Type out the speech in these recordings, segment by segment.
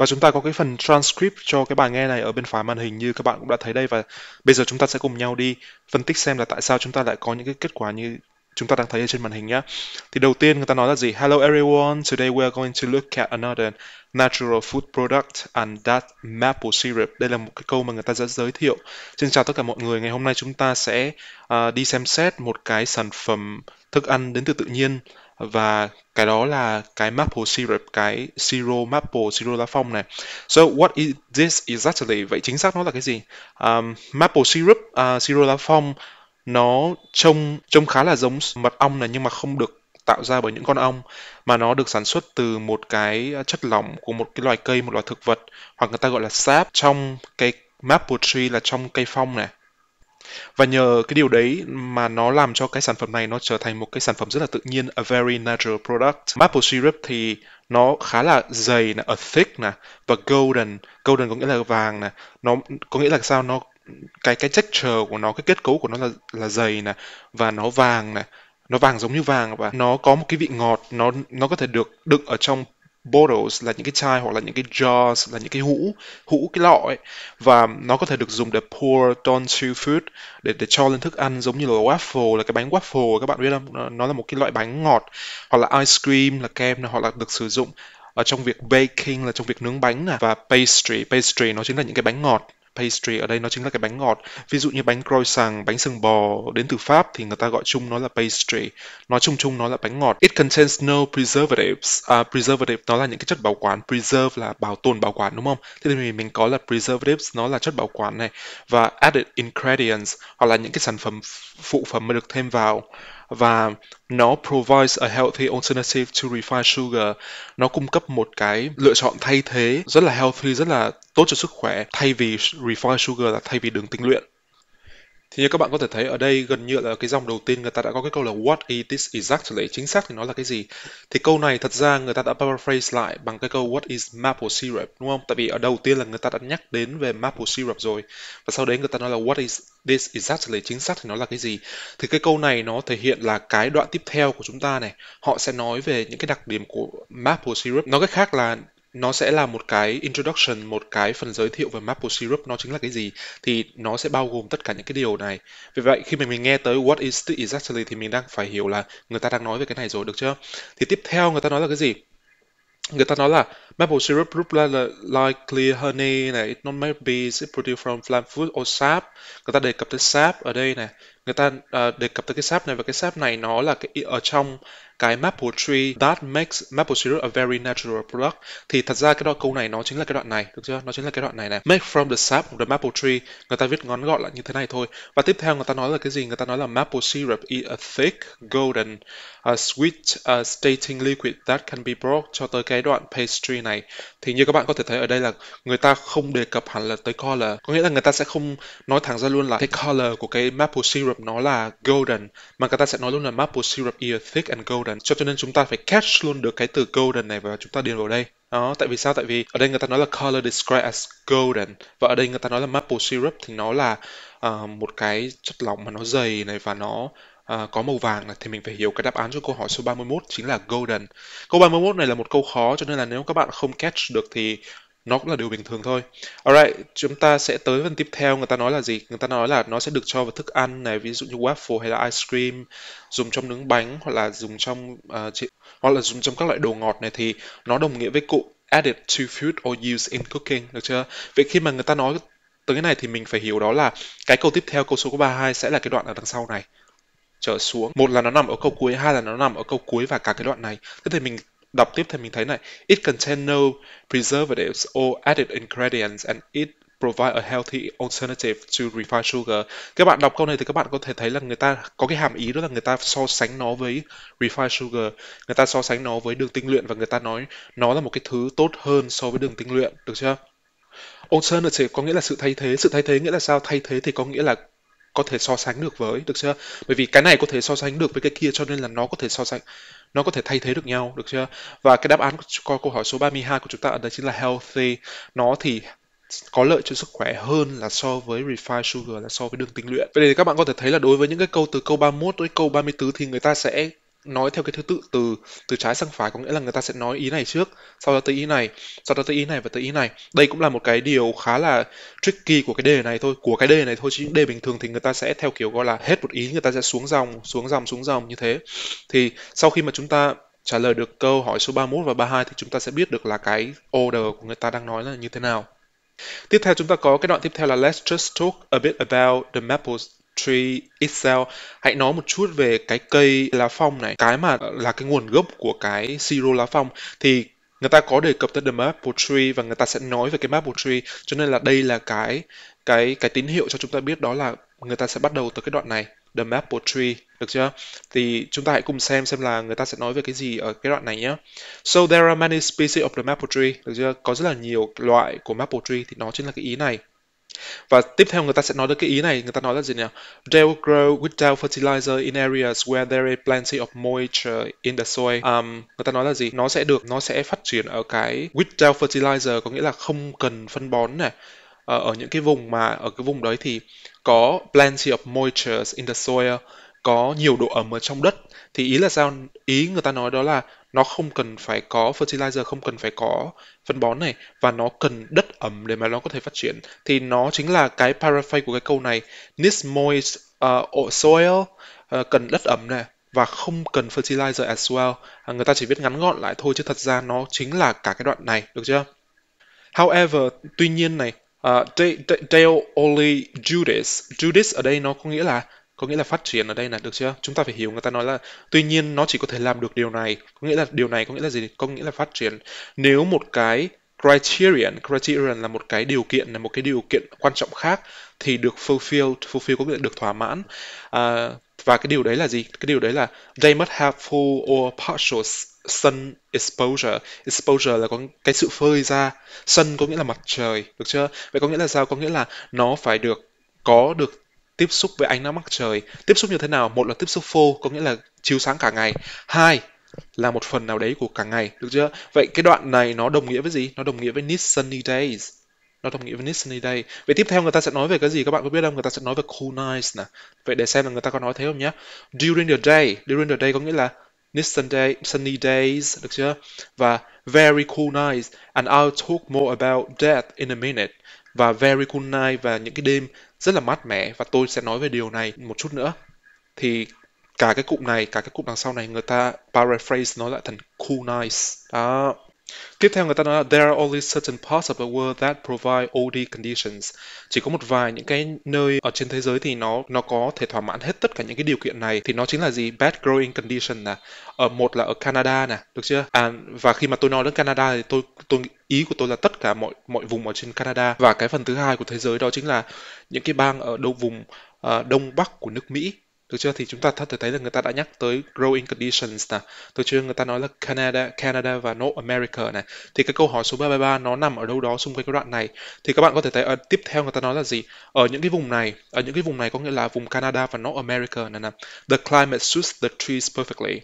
Và chúng ta có cái phần transcript cho cái bài nghe này ở bên phải màn hình như các bạn cũng đã thấy đây và bây giờ chúng ta sẽ cùng nhau đi phân tích xem là tại sao chúng ta lại có những cái kết quả như chúng ta đang thấy ở trên màn hình nhé. Thì đầu tiên người ta nói là gì? Hello everyone, today we are going to look at another natural food product and that maple syrup. Đây là một cái câu mà người ta sẽ giới thiệu. Xin chào tất cả mọi người, ngày hôm nay chúng ta sẽ uh, đi xem xét một cái sản phẩm thức ăn đến từ tự nhiên và cái đó là cái maple syrup cái siro maple siro lá phong này so what is this exactly vậy chính xác nó là cái gì um, maple syrup uh, à, siro lá phong nó trông trông khá là giống mật ong này nhưng mà không được tạo ra bởi những con ong mà nó được sản xuất từ một cái chất lỏng của một cái loài cây một loài thực vật hoặc người ta gọi là sap trong cái maple tree là trong cây phong này và nhờ cái điều đấy mà nó làm cho cái sản phẩm này nó trở thành một cái sản phẩm rất là tự nhiên a very natural product maple syrup thì nó khá là dày nè a thick nè và golden golden có nghĩa là vàng nè nó có nghĩa là sao nó cái cái texture của nó cái kết cấu của nó là là dày nè và nó vàng nè nó vàng giống như vàng và nó có một cái vị ngọt nó nó có thể được đựng ở trong bottles là những cái chai hoặc là những cái jars là những cái hũ hũ cái lọ ấy và nó có thể được dùng để pour onto food để để cho lên thức ăn giống như là waffle là cái bánh waffle các bạn biết không nó là một cái loại bánh ngọt hoặc là ice cream là kem hoặc là được sử dụng ở trong việc baking là trong việc nướng bánh nè và pastry pastry nó chính là những cái bánh ngọt pastry ở đây nó chính là cái bánh ngọt ví dụ như bánh croissant bánh sừng bò đến từ pháp thì người ta gọi chung nó là pastry nói chung chung nó là bánh ngọt it contains no preservatives à, preservative nó là những cái chất bảo quản preserve là bảo tồn bảo quản đúng không thế thì mình có là preservatives nó là chất bảo quản này và added ingredients hoặc là những cái sản phẩm phụ phẩm mà được thêm vào và nó provides a healthy alternative to refined sugar nó cung cấp một cái lựa chọn thay thế rất là healthy rất là tốt cho sức khỏe thay vì refined sugar là thay vì đường tinh luyện thì như các bạn có thể thấy ở đây gần như là cái dòng đầu tiên người ta đã có cái câu là what is this exactly, chính xác thì nó là cái gì. Thì câu này thật ra người ta đã paraphrase lại bằng cái câu what is maple syrup đúng không? Tại vì ở đầu tiên là người ta đã nhắc đến về maple syrup rồi và sau đấy người ta nói là what is this exactly, chính xác thì nó là cái gì. Thì cái câu này nó thể hiện là cái đoạn tiếp theo của chúng ta này, họ sẽ nói về những cái đặc điểm của maple syrup. Nói cách khác là nó sẽ là một cái introduction một cái phần giới thiệu về maple syrup nó chính là cái gì thì nó sẽ bao gồm tất cả những cái điều này vì vậy khi mà mình nghe tới what is it exactly thì mình đang phải hiểu là người ta đang nói về cái này rồi được chưa thì tiếp theo người ta nói là cái gì người ta nói là maple syrup like clear honey này it not may be produced from plant food or sap người ta đề cập tới sap ở đây này người ta uh, đề cập tới cái sap này và cái sap này nó là cái ở trong cái Maple tree that makes maple syrup a very natural product thì thật ra cái đoạn câu này nó chính là cái đoạn này được chưa nó chính là cái đoạn này này make from the sap of the maple tree người ta viết ngắn gọn lại như thế này thôi và tiếp theo người ta nói là cái gì người ta nói là maple syrup is a thick golden uh, sweet uh, stating liquid that can be brought cho tới cái đoạn pastry này thì như các bạn có thể thấy ở đây là người ta không đề cập hẳn là tới color có nghĩa là người ta sẽ không nói thẳng ra luôn là cái color của cái maple syrup nó là golden mà người ta sẽ nói luôn là maple syrup is a thick and golden golden cho cho nên chúng ta phải catch luôn được cái từ golden này và chúng ta điền vào đây đó tại vì sao tại vì ở đây người ta nói là color described as golden và ở đây người ta nói là maple syrup thì nó là uh, một cái chất lỏng mà nó dày này và nó uh, có màu vàng này thì mình phải hiểu cái đáp án cho câu hỏi số 31 chính là golden. Câu 31 này là một câu khó cho nên là nếu các bạn không catch được thì nó cũng là điều bình thường thôi. Alright, chúng ta sẽ tới phần tiếp theo người ta nói là gì? Người ta nói là nó sẽ được cho vào thức ăn này, ví dụ như waffle hay là ice cream, dùng trong nướng bánh hoặc là dùng trong uh, chị, hoặc là dùng trong các loại đồ ngọt này thì nó đồng nghĩa với cụm added to food or used in cooking được chưa? Vậy khi mà người ta nói tới cái này thì mình phải hiểu đó là cái câu tiếp theo câu số 32 sẽ là cái đoạn ở đằng sau này trở xuống một là nó nằm ở câu cuối hai là nó nằm ở câu cuối và cả cái đoạn này thế thì mình đọc tiếp thì mình thấy này it contains no preservatives or added ingredients and it provide a healthy alternative to refined sugar. Các bạn đọc câu này thì các bạn có thể thấy là người ta có cái hàm ý đó là người ta so sánh nó với refined sugar, người ta so sánh nó với đường tinh luyện và người ta nói nó là một cái thứ tốt hơn so với đường tinh luyện, được chưa? Alternative có nghĩa là sự thay thế, sự thay thế nghĩa là sao? Thay thế thì có nghĩa là có thể so sánh được với, được chưa? Bởi vì cái này có thể so sánh được với cái kia cho nên là nó có thể so sánh nó có thể thay thế được nhau được chưa và cái đáp án cho câu hỏi số 32 của chúng ta ở đây chính là healthy nó thì có lợi cho sức khỏe hơn là so với refined sugar là so với đường tinh luyện. Vậy thì các bạn có thể thấy là đối với những cái câu từ câu 31 tới câu 34 thì người ta sẽ nói theo cái thứ tự từ từ trái sang phải có nghĩa là người ta sẽ nói ý này trước sau đó tới ý này sau đó tới ý này và tới ý này đây cũng là một cái điều khá là tricky của cái đề này thôi của cái đề này thôi chứ đề bình thường thì người ta sẽ theo kiểu gọi là hết một ý người ta sẽ xuống dòng xuống dòng xuống dòng như thế thì sau khi mà chúng ta trả lời được câu hỏi số 31 và 32 thì chúng ta sẽ biết được là cái order của người ta đang nói là như thế nào. Tiếp theo chúng ta có cái đoạn tiếp theo là let's just talk a bit about the maples tree itself hãy nói một chút về cái cây lá phong này cái mà là cái nguồn gốc của cái siro lá phong thì người ta có đề cập tới the maple tree và người ta sẽ nói về cái maple tree cho nên là đây là cái cái cái tín hiệu cho chúng ta biết đó là người ta sẽ bắt đầu từ cái đoạn này the maple tree được chưa thì chúng ta hãy cùng xem xem là người ta sẽ nói về cái gì ở cái đoạn này nhé so there are many species of the maple tree được chưa có rất là nhiều loại của maple tree thì nó chính là cái ý này và tiếp theo người ta sẽ nói đến cái ý này, người ta nói là gì nhỉ? They will grow without fertilizer in areas where there is plenty of moisture in the soil. Um, người ta nói là gì? Nó sẽ được, nó sẽ phát triển ở cái without fertilizer có nghĩa là không cần phân bón này. Ở, ờ, ở những cái vùng mà ở cái vùng đấy thì có plenty of moisture in the soil có nhiều độ ẩm ở trong đất thì ý là sao ý người ta nói đó là nó không cần phải có fertilizer không cần phải có phân bón này và nó cần đất ẩm để mà nó có thể phát triển thì nó chính là cái paraphrase của cái câu này needs moist uh, soil uh, cần đất ẩm này và không cần fertilizer as well à, người ta chỉ viết ngắn gọn lại thôi chứ thật ra nó chính là cả cái đoạn này được chưa however tuy nhiên này uh, Dale only Judas Judas ở đây nó có nghĩa là có nghĩa là phát triển ở đây là được chưa chúng ta phải hiểu người ta nói là tuy nhiên nó chỉ có thể làm được điều này có nghĩa là điều này có nghĩa là gì có nghĩa là phát triển nếu một cái criterion criterion là một cái điều kiện là một cái điều kiện quan trọng khác thì được fulfill fulfill có nghĩa là được thỏa mãn à, và cái điều đấy là gì cái điều đấy là they must have full or partial sun exposure exposure là có cái sự phơi ra sun có nghĩa là mặt trời được chưa vậy có nghĩa là sao có nghĩa là nó phải được có được tiếp xúc với ánh nắng mặt trời tiếp xúc như thế nào một là tiếp xúc phô có nghĩa là chiếu sáng cả ngày hai là một phần nào đấy của cả ngày được chưa vậy cái đoạn này nó đồng nghĩa với gì nó đồng nghĩa với nice sunny days nó đồng nghĩa với nice sunny day vậy tiếp theo người ta sẽ nói về cái gì các bạn có biết không người ta sẽ nói về cool nights nè vậy để xem là người ta có nói thế không nhé during the day during the day có nghĩa là nice sunny sunny days được chưa và very cool nights and I'll talk more about that in a minute và very cool night và những cái đêm rất là mát mẻ và tôi sẽ nói về điều này một chút nữa thì cả cái cụm này cả cái cụm đằng sau này người ta paraphrase nó lại thành cool nights đó Tiếp theo người ta nói là there are only certain parts of the world that provide OD conditions. Chỉ có một vài những cái nơi ở trên thế giới thì nó nó có thể thỏa mãn hết tất cả những cái điều kiện này thì nó chính là gì? Bad growing condition nè. Ở ờ, một là ở Canada nè, được chưa? À, và khi mà tôi nói đến Canada thì tôi tôi ý của tôi là tất cả mọi mọi vùng ở trên Canada và cái phần thứ hai của thế giới đó chính là những cái bang ở đâu vùng uh, đông bắc của nước Mỹ được chưa thì chúng ta có thể thấy là người ta đã nhắc tới growing conditions nè. Tôi chưa người ta nói là Canada Canada và North America này thì cái câu hỏi số 333 nó nằm ở đâu đó xung quanh cái đoạn này thì các bạn có thể thấy ở ờ, uh, tiếp theo người ta nói là gì ở những cái vùng này ở những cái vùng này có nghĩa là vùng Canada và North America này nè the climate suits the trees perfectly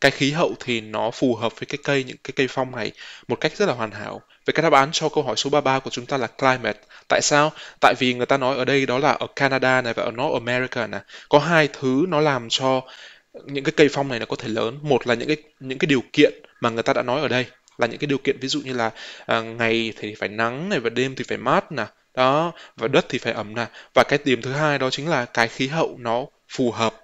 cái khí hậu thì nó phù hợp với cái cây những cái cây phong này một cách rất là hoàn hảo Vậy cái đáp án cho câu hỏi số 33 của chúng ta là climate. Tại sao? Tại vì người ta nói ở đây đó là ở Canada này và ở North America này có hai thứ nó làm cho những cái cây phong này nó có thể lớn. Một là những cái những cái điều kiện mà người ta đã nói ở đây là những cái điều kiện ví dụ như là à, ngày thì phải nắng này và đêm thì phải mát nè đó và đất thì phải ẩm nè và cái điểm thứ hai đó chính là cái khí hậu nó phù hợp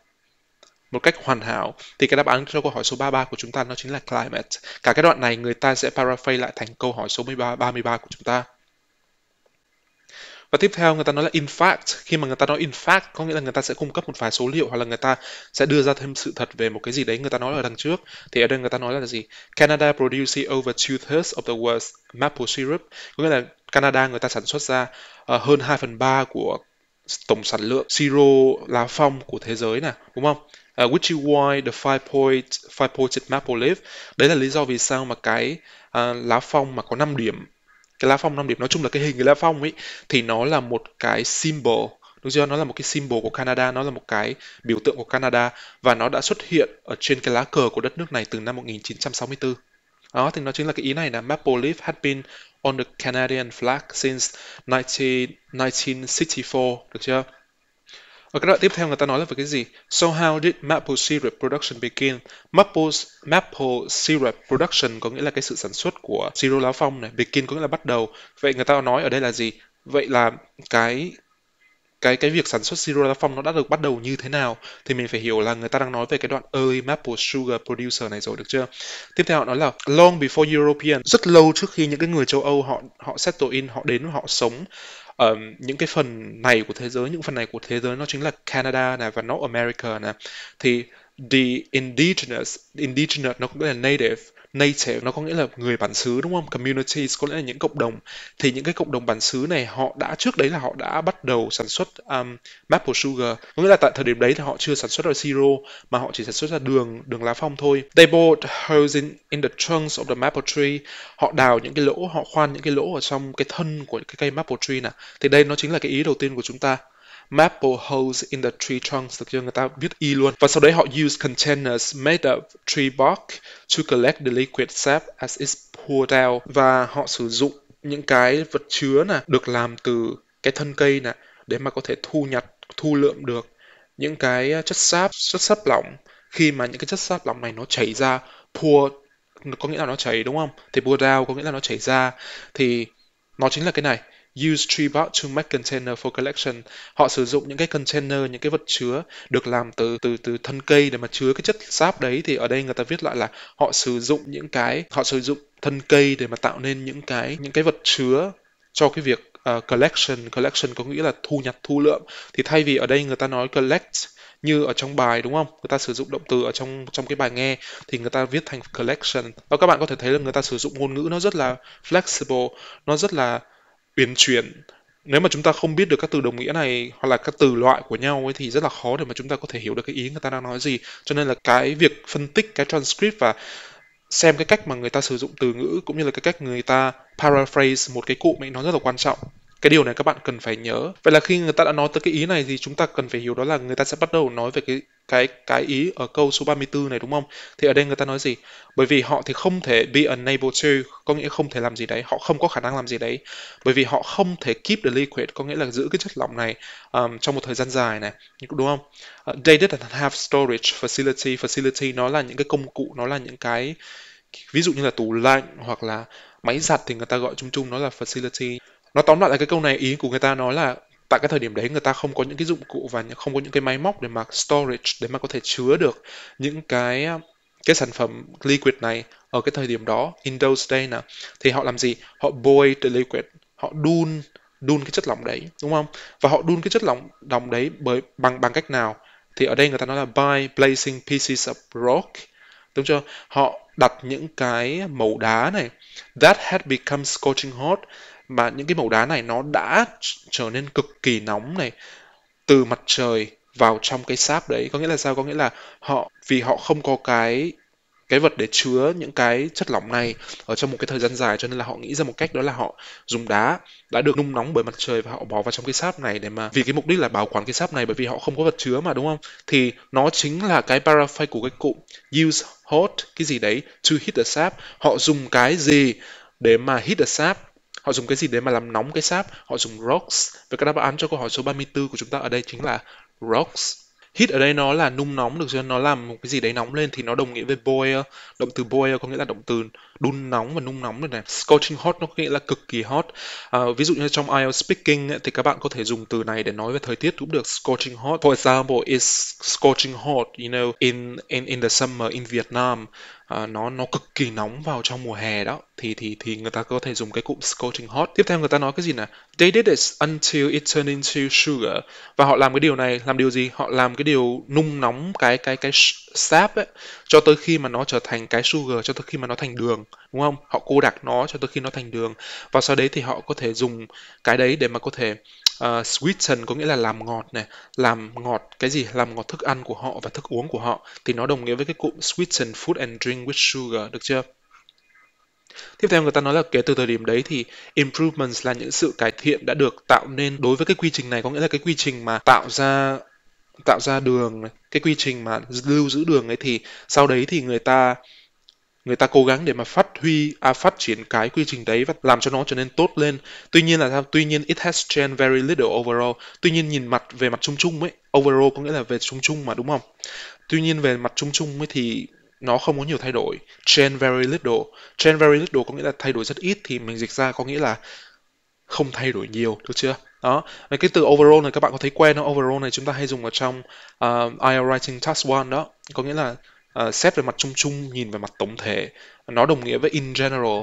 một cách hoàn hảo thì cái đáp án cho câu hỏi số 33 của chúng ta nó chính là climate. Cả cái đoạn này người ta sẽ paraphrase lại thành câu hỏi số 13 33 của chúng ta. Và tiếp theo người ta nói là in fact. Khi mà người ta nói in fact có nghĩa là người ta sẽ cung cấp một vài số liệu hoặc là người ta sẽ đưa ra thêm sự thật về một cái gì đấy người ta nói ở đằng trước. Thì ở đây người ta nói là gì? Canada produces over two-thirds of the world's maple syrup. Có nghĩa là Canada người ta sản xuất ra uh, hơn 2 phần 3 của tổng sản lượng siro lá phong của thế giới nè, đúng không? uh, which is why the five point five pointed map will đấy là lý do vì sao mà cái uh, lá phong mà có 5 điểm cái lá phong 5 điểm nói chung là cái hình cái lá phong ấy thì nó là một cái symbol đúng chưa nó là một cái symbol của Canada nó là một cái biểu tượng của Canada và nó đã xuất hiện ở trên cái lá cờ của đất nước này từ năm 1964 đó thì nó chính là cái ý này là maple leaf had been on the Canadian flag since 19, 1964 được chưa và cái đoạn tiếp theo người ta nói là về cái gì? So how did maple syrup production begin? Maple's maple syrup production có nghĩa là cái sự sản xuất của siro lá phong này. Begin có nghĩa là bắt đầu. Vậy người ta nói ở đây là gì? Vậy là cái cái cái việc sản xuất siro lá phong nó đã được bắt đầu như thế nào thì mình phải hiểu là người ta đang nói về cái đoạn early maple sugar producer này rồi được chưa tiếp theo họ nói là long before European rất lâu trước khi những cái người châu Âu họ họ settle in họ đến họ sống uh, những cái phần này của thế giới những phần này của thế giới nó chính là Canada này và North America này thì the indigenous indigenous nó cũng là native native nó có nghĩa là người bản xứ đúng không communities có nghĩa là những cộng đồng thì những cái cộng đồng bản xứ này họ đã trước đấy là họ đã bắt đầu sản xuất um, maple sugar có nghĩa là tại thời điểm đấy thì họ chưa sản xuất ra siro mà họ chỉ sản xuất ra đường đường lá phong thôi they bored holes in, in the trunks of the maple tree họ đào những cái lỗ họ khoan những cái lỗ ở trong cái thân của cái cây maple tree nè thì đây nó chính là cái ý đầu tiên của chúng ta maple holes in the tree trunks được chưa người ta viết y luôn và sau đấy họ use containers made of tree bark to collect the liquid sap as it's poured out và họ sử dụng những cái vật chứa nè, được làm từ cái thân cây nè để mà có thể thu nhặt thu lượm được những cái ờ, chất sáp chất sáp lỏng khi mà những cái chất sáp lỏng này nó chảy ra pour có nghĩa là nó chảy đúng không thì pour down có nghĩa là nó chảy ra thì nó chính là cái này Use Treebot to make container for collection. Họ sử dụng những cái container, những cái vật chứa được làm từ từ từ thân cây để mà chứa cái chất sáp đấy thì ở đây người ta viết lại là họ sử dụng những cái họ sử dụng thân cây để mà tạo nên những cái những cái vật chứa cho cái việc uh, collection collection có nghĩa là thu nhặt thu lượm thì thay vì ở đây người ta nói collect như ở trong bài đúng không người ta sử dụng động từ ở trong trong cái bài nghe thì người ta viết thành collection và các bạn có thể thấy là người ta sử dụng ngôn ngữ nó rất là flexible nó rất là biến chuyển nếu mà chúng ta không biết được các từ đồng nghĩa này hoặc là các từ loại của nhau ấy thì rất là khó để mà chúng ta có thể hiểu được cái ý người ta đang nói gì cho nên là cái việc phân tích cái transcript và xem cái cách mà người ta sử dụng từ ngữ cũng như là cái cách người ta paraphrase một cái cụm ấy nó rất là quan trọng cái điều này các bạn cần phải nhớ vậy là khi người ta đã nói tới cái ý này thì chúng ta cần phải hiểu đó là người ta sẽ bắt đầu nói về cái cái cái ý ở câu số 34 này đúng không? Thì ở đây người ta nói gì? Bởi vì họ thì không thể be unable to, có nghĩa không thể làm gì đấy, họ không có khả năng làm gì đấy. Bởi vì họ không thể keep the liquid, có nghĩa là giữ cái chất lỏng này um, trong một thời gian dài này, đúng không? Uh, they didn't have storage facility, facility nó là những cái công cụ, nó là những cái ví dụ như là tủ lạnh hoặc là máy giặt thì người ta gọi chung chung nó là facility. Nó tóm lại là cái câu này ý của người ta nói là tại cái thời điểm đấy người ta không có những cái dụng cụ và không có những cái máy móc để mà storage để mà có thể chứa được những cái um, cái sản phẩm liquid này ở cái thời điểm đó in those days nè thì họ làm gì họ boil the liquid họ đun đun cái chất lỏng đấy đúng không và họ đun cái chất lỏng đồng đấy bởi bằng bằng cách nào thì ở đây người ta nói là by placing pieces of rock đúng chưa họ đặt những cái màu đá này that had become scorching hot và những cái màu đá này nó đã trở nên cực kỳ nóng này từ mặt trời vào trong cái sáp đấy có nghĩa là sao có nghĩa là họ vì họ không có cái cái vật để chứa những cái chất lỏng này ở trong một cái thời gian dài cho nên là họ nghĩ ra một cách đó là họ dùng đá đã được nung nóng bởi mặt trời và họ bỏ vào trong cái sáp này để mà vì cái mục đích là bảo quản cái sáp này bởi vì họ không có vật chứa mà đúng không thì nó chính là cái paraffin của cái cụm use hot cái gì đấy to hit the sap họ dùng cái gì để mà hit the sap Họ dùng cái gì để mà làm nóng cái sáp? Họ dùng rocks. Và các đáp án cho câu hỏi số 34 của chúng ta ở đây chính là rocks. Heat ở đây nó là nung nóng được chưa? Nó làm một cái gì đấy nóng lên thì nó đồng nghĩa với boil. Động từ boil có nghĩa là động từ đun nóng và nung nóng được này. Scorching hot nó có nghĩa là cực kỳ hot. À, ví dụ như trong IELTS speaking ấy, thì các bạn có thể dùng từ này để nói về thời tiết cũng được. Scorching hot. For example, it's scorching hot, you know, in in in the summer in Vietnam à, nó nó cực kỳ nóng vào trong mùa hè đó thì thì thì người ta có thể dùng cái cụm scorching hot. Tiếp theo người ta nói cái gì nè? They did this until it turned into sugar. Và họ làm cái điều này, làm điều gì? Họ làm cái điều nung nóng cái cái cái sap ấy cho tới khi mà nó trở thành cái sugar, cho tới khi mà nó thành đường, đúng không? Họ cô đặc nó cho tới khi nó thành đường. Và sau đấy thì họ có thể dùng cái đấy để mà có thể uh, ờ, sweeten có nghĩa là làm ngọt này làm ngọt cái gì làm ngọt thức ăn của họ và thức uống của họ thì nó đồng nghĩa với cái cụm sweeten food and drink with sugar được chưa Tiếp theo người ta nói là kể từ thời điểm đấy thì improvements là những sự cải thiện đã được tạo nên đối với cái quy trình này có nghĩa là cái quy trình mà tạo ra tạo ra đường cái quy trình mà lưu giữ đường ấy thì sau đấy thì người ta người ta cố gắng để mà phát huy à, phát triển cái quy trình đấy và làm cho nó trở nên tốt lên tuy nhiên là tuy nhiên it has changed very little overall tuy nhiên nhìn mặt về mặt chung chung ấy overall có nghĩa là về chung chung mà đúng không tuy nhiên về mặt chung chung ấy thì nó không có nhiều thay đổi change very little change very little có nghĩa là thay đổi rất ít thì mình dịch ra có nghĩa là không thay đổi nhiều được chưa đó và cái từ overall này các bạn có thấy quen không overall này chúng ta hay dùng ở trong uh, à, IELTS writing task one đó có nghĩa là Ờ, xét về mặt chung chung nhìn về mặt tổng thể nó đồng nghĩa với in general